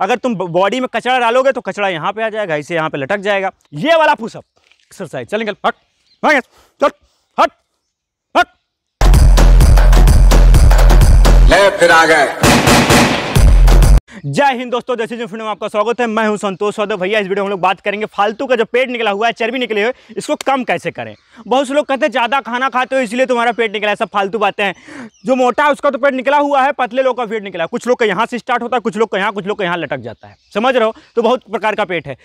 अगर तुम बॉडी में कचरा डालोगे तो कचरा यहाँ पे आ जाएगा इसे यहाँ पे लटक जाएगा ये वाला पुशअप एक्सरसाइज चलेंगे हट चल हट हट, हट। ले फिर आ गए जय हिंद दोस्तों जैसे जो फिल्म में आपका स्वागत है मैं हूं संतोष सौदव भैया इस वीडियो में हम लोग बात करेंगे फालतू का जो पेट निकला हुआ है चर्बी निकली हुई इसको कम कैसे करें बहुत से लोग कहते हैं ज़्यादा खाना खाते हो इसलिए तुम्हारा पेट निकला है सब फालतू बातें हैं जो मोटा है उसका तो पेट निकला हुआ है पतले लोग का पेट निकला कुछ लोग का यहाँ से स्टार्ट होता है कुछ लोग का यहाँ कुछ लोग का यहाँ लटक जाता है समझ रहे हो तो बहुत प्रकार का पेट है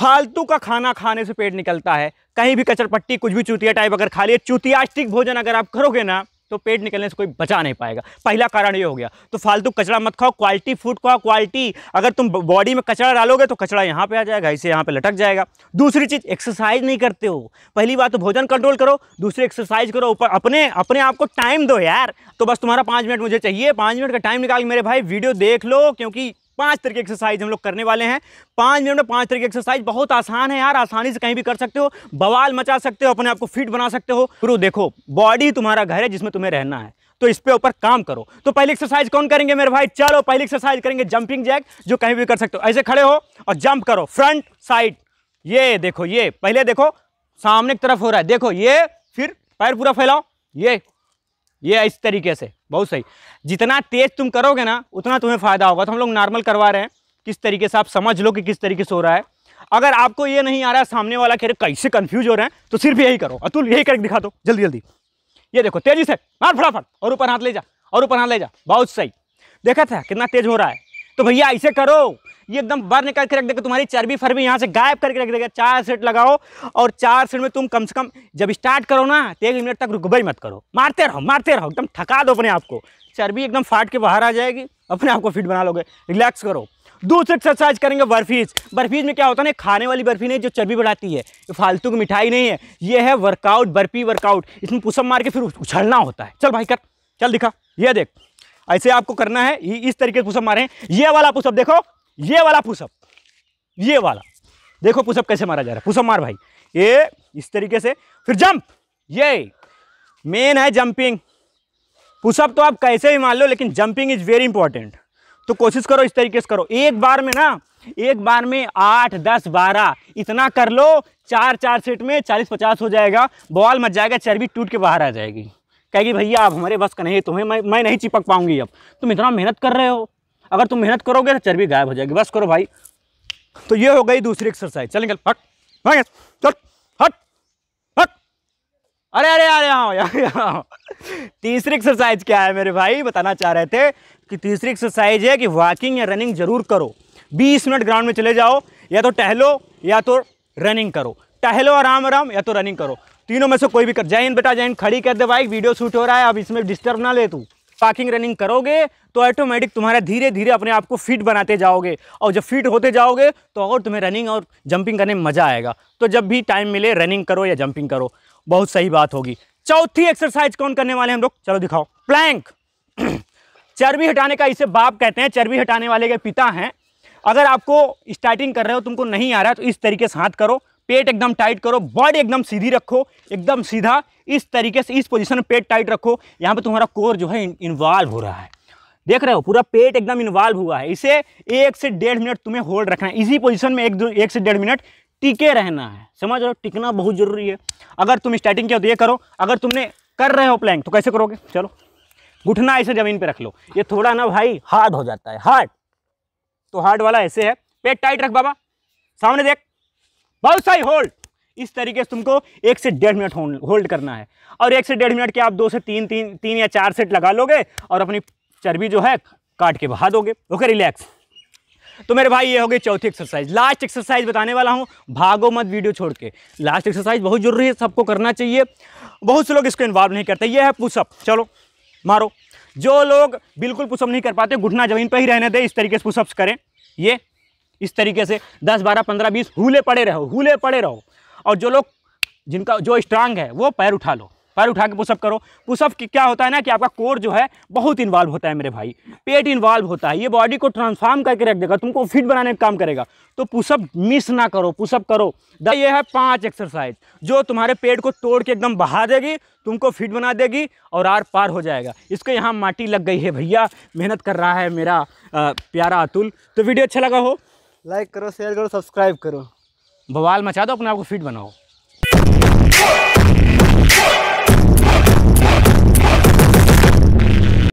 फालतू का खाना खाने से पेट निकलता है कहीं भी कचरपट्टी कुछ भी चूतिया टाइप अगर खा लिए चूतियास्टिक भोजन अगर आप करोगे ना तो पेट निकलने से कोई बचा नहीं पाएगा पहला कारण ये हो गया तो फालतू कचरा मत खाओ क्वालिटी फूड खाओ क्वालिटी अगर तुम बॉडी में कचरा डालोगे तो कचरा यहाँ पे आ जाएगा इसे यहाँ पे लटक जाएगा दूसरी चीज़ एक्सरसाइज नहीं करते हो पहली बात तो भोजन कंट्रोल करो दूसरी एक्सरसाइज करो ऊपर अपने अपने आप को टाइम दो यार तो बस तुम्हारा पाँच मिनट मुझे चाहिए पाँच मिनट का टाइम निकाल मेरे भाई वीडियो देख लो क्योंकि पांच तरीके की एक्सरसाइज हम लोग करने वाले हैं पांच मिनट में पांच तरीके की एक्सरसाइज बहुत आसान है यार आसानी से कहीं भी कर सकते हो बवाल मचा सकते हो अपने आप को फिट बना सकते हो गुरु देखो बॉडी तुम्हारा घर है जिसमें तुम्हें रहना है तो इस पे ऊपर काम करो तो पहली एक्सरसाइज कौन करेंगे मेरे भाई चलो पहली एक्सरसाइज करेंगे जंपिंग जैक जो कहीं भी कर सकते हो ऐसे खड़े हो और जंप करो फ्रंट साइड ये देखो ये पहले देखो सामने की तरफ हो रहा है देखो ये फिर पैर पूरा फैलाओ ये ये इस तरीके से बहुत सही जितना तेज़ तुम करोगे ना उतना तुम्हें फ़ायदा होगा तो हम लोग नॉर्मल करवा रहे हैं किस तरीके से आप समझ लो कि किस तरीके से हो रहा है अगर आपको ये नहीं आ रहा सामने वाला कह रहे कैसे कन्फ्यूज हो रहे हैं तो सिर्फ यही करो अतुल यही करके दिखा दो जल्दी जल्दी ये देखो तेज़ी से मार फटाफट और ऊपर हाथ ले जा और ऊपर हाथ ले जा बहुत सही देखा था कितना तेज़ हो रहा है तो भैया ऐसे करो ये एकदम बर्न करके रख देगा तुम्हारी चर्बी फर्बी यहाँ से गायब करके रख देगा चार सेट लगाओ और चार सेट में तुम कम से कम जब स्टार्ट करो ना तो एक मिनट तक रुकबई मत करो मारते रहो मारते रहो एकदम थका दो अपने आप को चर्बी एकदम फाट के बाहर आ जाएगी अपने आप को फिट बना लोगे रिलैक्स करो दूसरी एक्सरसाइज करेंगे बर्फीज बर्फीज में क्या होता है ना खाने वाली बर्फी नहीं जो चर्बी बढ़ाती है ये फालतू की मिठाई नहीं है ये है वर्कआउट बर्फी वर्कआउट इसमें पुसम मार के फिर उछलना होता है चल भाई कर चल दिखा ये देख ऐसे आपको करना है इस तरीके से पुसम मारे ये वाला पुसम देखो ये वाला पुशअप ये वाला देखो पुशअप कैसे मारा जा रहा है पुशअप मार भाई ये इस तरीके से फिर जंप ये मेन है जंपिंग पुशअप तो आप कैसे भी मान लो लेकिन जंपिंग इज वेरी इंपॉर्टेंट तो कोशिश करो इस तरीके से करो एक बार में ना एक बार में आठ दस बारह इतना कर लो चार चार सेट में चालीस पचास हो जाएगा बॉल मच जाएगा चर्बी टूट के बाहर आ जाएगी कहेगी भैया आप हमारे बस का नहीं तुम्हें मैं मैं नहीं चिपक पाऊंगी अब तुम इतना मेहनत कर रहे हो अगर तुम मेहनत करोगे तो चर्बी गायब हो जाएगी बस करो भाई तो ये हो गई दूसरी एक्सरसाइज चलेंगे हट भाग चल हट हट अरे अरे अरे हाँ यार तीसरी एक्सरसाइज क्या है मेरे भाई बताना चाह रहे थे कि तीसरी एक्सरसाइज है कि वॉकिंग या रनिंग जरूर करो 20 मिनट ग्राउंड में चले जाओ या तो टहलो या तो रनिंग करो टहलो आराम आराम या तो रनिंग करो तीनों में से कोई भी कर जैन बेटा जैन खड़ी कर दे भाई वीडियो शूट हो रहा है अब इसमें डिस्टर्ब ना ले तू पार्किंग रनिंग करोगे तो ऑटोमेटिक तुम्हारा धीरे धीरे अपने आप को फिट बनाते जाओगे और जब फिट होते जाओगे तो और तुम्हें रनिंग और जंपिंग करने में मज़ा आएगा तो जब भी टाइम मिले रनिंग करो या जंपिंग करो बहुत सही बात होगी चौथी एक्सरसाइज कौन करने वाले हम लोग चलो दिखाओ प्लैंक चर्बी हटाने का इसे बाप कहते हैं चर्बी हटाने वाले के पिता हैं अगर आपको स्टार्टिंग कर रहे हो तुमको नहीं आ रहा है तो इस तरीके से हाथ करो पेट एकदम टाइट करो बॉडी एकदम सीधी रखो एकदम सीधा इस तरीके से इस पोजीशन में पेट टाइट रखो यहाँ पे तुम्हारा कोर जो है इन्वॉल्व हो रहा है देख रहे हो पूरा पेट एकदम इन्वॉल्व हुआ है इसे एक से डेढ़ मिनट तुम्हें होल्ड रखना है इसी पोजीशन में एक दो एक से डेढ़ मिनट टिके रहना है समझ रहे हो टिकना बहुत ज़रूरी है अगर तुम स्टार्टिंग किया तो ये करो अगर तुमने कर रहे हो प्लैंक तो कैसे करोगे चलो घुटना ऐसे ज़मीन पर रख लो ये थोड़ा ना भाई हार्ड हो जाता है हार्ड तो हार्ड वाला ऐसे है पेट टाइट रख बाबा सामने देख बाउसाई होल्ड इस तरीके से तुमको एक से डेढ़ मिनट होल्ड करना है और एक से डेढ़ मिनट के आप दो से तीन तीन तीन या चार सेट लगा लोगे और अपनी चर्बी जो है काट के बहा दोगे ओके रिलैक्स तो मेरे भाई ये हो गई चौथी एक्सरसाइज लास्ट एक्सरसाइज बताने वाला हूँ भागो मत वीडियो छोड़ के लास्ट एक्सरसाइज बहुत ज़रूरी है सबको करना चाहिए बहुत से लोग इसको इन्वॉल्व नहीं करते ये है पुशअप चलो मारो जो लोग बिल्कुल पुशअप नहीं कर पाते घुटना जमीन पर ही रहने दें इस तरीके से पुशअप्स करें ये इस तरीके से दस बारह पंद्रह बीस हुले पड़े रहो हुले पड़े रहो और जो लोग जिनका जो स्ट्रांग है वो पैर उठा लो पैर उठा के पुशअप करो पुशअप क्या होता है ना कि आपका कोर जो है बहुत इन्वॉल्व होता है मेरे भाई पेट इन्वॉल्व होता है ये बॉडी को ट्रांसफार्म करके रख देगा तुमको फिट बनाने का काम करेगा तो पुशअप मिस ना करो पुशअप करो ये है पांच एक्सरसाइज जो तुम्हारे पेट को तोड़ के एकदम बहा देगी तुमको फिट बना देगी और आर पार हो जाएगा इसको यहाँ माटी लग गई है भैया मेहनत कर रहा है मेरा प्यारा अतुल तो वीडियो अच्छा लगा हो लाइक करो शेयर करो सब्सक्राइब करो बवाल मचा दो अपने आप को फिट बनाओ